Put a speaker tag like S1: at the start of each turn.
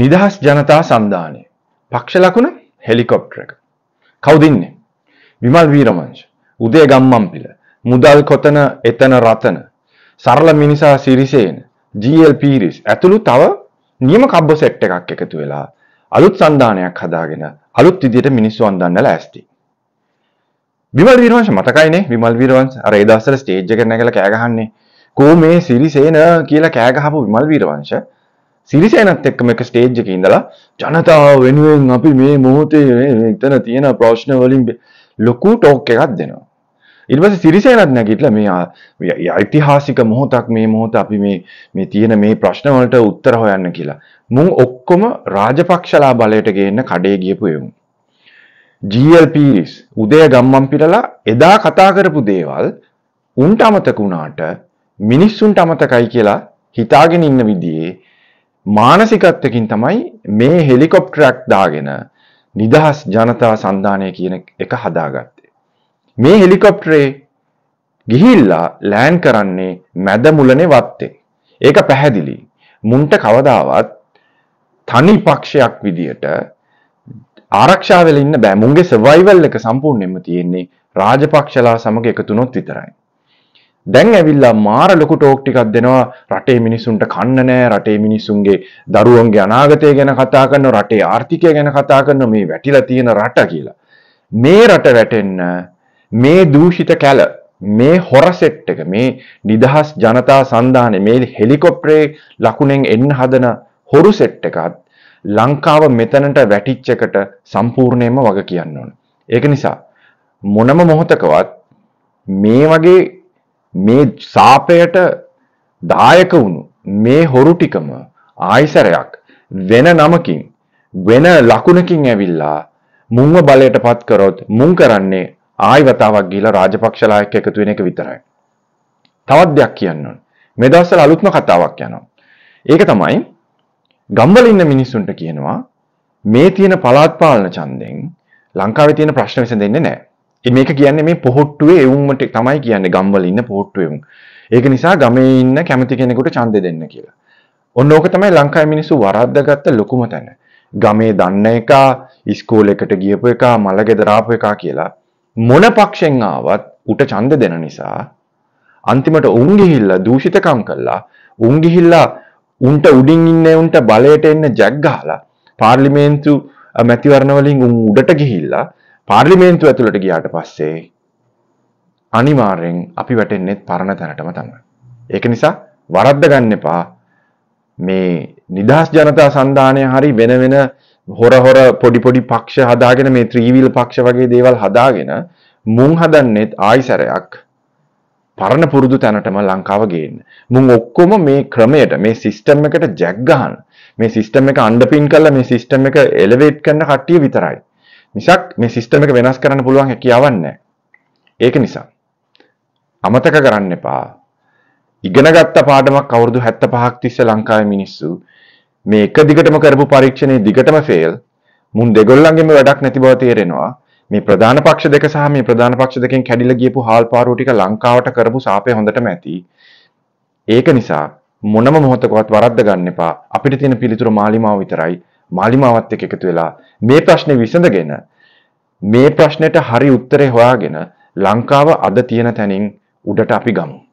S1: නිදහස් ජනතා සන්ධානය පක්ෂ ලකුණ හෙලිකොප්ටර එක කවුදින්නේ විමල් වීරමංශ උදේ ගම්මම් පිළ මුදල් කොතන එතන රතන සරල මිනිසා සිරිසේන ජල් පීරිස් ඇතුළු තව නියම කබ්බ සෙට් එකක් එකතු වෙලා අලුත් සන්ධානයක් හදාගෙන අලුත් විදියට මිනිස්සු අන්දන්න ලෑස්ති විමල් වීරවංශ මතකයිනේ විමල් වීරවංශ අර ඒ දවස්වල ස්ටේජ් එක නැගලා කෑ ගහන්නේ කෝ මේ සිරිසේන කියලා කෑ ගහපු විමල් වීරවංශ සිරිසයනත් එක්කම එක ස්ටේජ් එක ඉඳලා ජනතාව වෙනුවෙන් අපි මේ මොහොතේ එතන තියෙන ප්‍රශ්න වලින් ලොකු ටෝක් එකක් දෙනවා. ඊට පස්සේ සිරිසයනත් නැගිටලා මේ ඓතිහාසික මොහොතක් මේ මොහොත අපි මේ මේ තියෙන මේ ප්‍රශ්න වලට උත්තර හොයන්න කියලා. මුන් ඔක්කොම රාජපක්ෂලා බලයට ගේන්න කඩේ ගියපු එවුන්. GL පීරිස් උදය ගම්මන් පිටලා එදා කතා කරපු දේවල් උන්ට අමතක වුණාට මිනිස්සුන්ට අමතකයි කියලා හිතාගෙන ඉන්න විදිහේ මානසිකත්වකින් තමයි මේ හෙලිකොප්ටරයක් දාගෙන නිදහස් ජනතා සන්ධානය කියන එක හදාගත්තේ. මේ හෙලිකොප්ටරේ ගිහිල්ලා ලෑන් කරන්නේ මැද මුලනේ වත්තේ. ඒක පැහැදිලි. මුන්ට කවදාවත් තනි පක්ෂයක් විදියට ආරක්ෂාවෙල ඉන්න බෑ. මුන්ගේ සර්වයිවල් එක සම්පූර්ණයෙන්ම තියෙන්නේ රාජපක්ෂලා සමග එකතුනොත් විතරයි. දැන් ඇවිල්ලා මාර ලොකු ටෝක් ටිකක් දෙනවා රටේ මිනිසුන්ට කන්න නෑ රටේ මිනිසුන්ගේ දරුවන්ගේ අනාගතය ගැන කතා කරනවා රටේ ආර්ථිකය ගැන කතා කරනවා මේ වැටිලා තියෙන රට කියලා. මේ රට වැටෙන්න මේ දූෂිත කැල මේ හොර සෙට් එක මේ නිදහස් ජනතා සන්ධානය මේ හෙලිකොප්ටරේ ලකුණෙන් එන්න හදන හොරු සෙට් එකත් ලංකාව මෙතනට වැටිච්ච එකට සම්පූර්ණයෙන්ම වග කියන්න ඕන. ඒක නිසා මොනම මොහොතකවත් මේ වගේ මේ සාපයට දායක වුණු මේ හොරු ටිකම ආයිසරයක් වෙන නමකින් වෙන ලකුණකින් ඇවිල්ලා මුංව බලයට පත් කරොත් මුං කරන්නේ ආයිවතාවක් ගිහිලා රාජපක්ෂලා එක්ක එකතු වෙන එක විතරයි. තවත් දෙයක් කියන්න ඕන. මේ දවස්වල අලුත්ම කතාවක් යනවා. ඒක තමයි ගම්වල ඉන්න මිනිස්සුන්ට කියනවා මේ තියෙන පළාත් පාලන ඡන්දෙන් ලංකාවේ තියෙන ප්‍රශ්න විසඳෙන්නේ නැහැ. මේක කියන්නේ මේ පොහොට්ටුවේ එවුම්මට තමයි කියන්නේ ගම්වල ඉන්න පොහොට්ටුවේ එවුම්. ඒක නිසා ගමේ ඉන්න කැමති කෙනෙකුට ඡන්දෙ දෙන්න කියලා. ඔන්න ඕක තමයි ලංකාවේ මිනිස්සු වරද්දාගත්ත ලොකුම තැන. ගමේ දන්න එක, ඉස්කෝලේකට ගියපු එක, මලගෙදර ආපු එක කියලා මොන පක්ෂෙන් ආවත් උට ඡන්ද දෙන නිසා අන්තිමට උන් ගිහිල්ලා දූෂිතකම් කළා. උන් ගිහිල්ලා උන්ට උඩින් ඉන්න උන්ට බලයට එන්න ජැක් ගහලා පාර්ලිමේන්තු මැතිවරණ වලින් උන් උඩට ගිහිල්ලා පාර්ලිමේන්තුව ඇතුළට ගියාට පස්සේ අනිවාර්යෙන් අපි වැටෙන්නේ පරණ තැනටම තමයි. ඒක නිසා වරද්ද ගන්න එපා. මේ නිදහස් ජනතා සන්ධානය හරි වෙන වෙන හොර හොර පොඩි පොඩි පක්ෂ හදාගෙන මේ ත්‍රීවිල් පක්ෂ වගේ දේවල් හදාගෙන මුන් හදන්නෙත් ආයිසරයක් පරණ පුරුදු තැනටම ලංකාව ගේන්න. මුන් ඔක්කොම මේ ක්‍රමයට මේ සිස්ටම් එකට ජැක් ගහන. මේ සිස්ටම් එක අන්ඩපින් කරලා මේ සිස්ටම් එක එලෙවේට් කරන කට්ටිය විතරයි. මිසක් මේ සිස්ටම් එක වෙනස් කරන්න පුළුවන් හැකියාවක් නැහැ. ඒක නිසා අමතක කරන්න එපා. ඉගෙනගත්ත පාඩමක් අවුරුදු 75ක් තිස්සේ ලංකාවේ මිනිස්සු මේ එක දිගටම කරපු පරීක්ෂණේ දිගටම ෆේල් මුන් දෙගොල්ලන්ගෙම වැඩක් නැති බව තේරෙනවා. මේ ප්‍රධාන පක්ෂ දෙක සහ මේ ප්‍රධාන පක්ෂ දෙකෙන් කැඩිලා ගියපු හාල් පාරුව ටික ලංකාවට කරපු සාපේ හොඳටම ඇති. ඒක නිසා මොනම මොහොතකවත් වරද්ද ගන්න එපා. අපිට තියෙන පිළිතුර මාලිමාව විතරයි. මාලිමාවත් එක්ක එකතු වෙලා මේ ප්‍රශ්නේ විසඳගෙන මේ ප්‍රශ්නෙට හරි උත්තරේ හොයාගෙන ලංකාව අද තියෙන තැනින් උඩට අපි ගමු.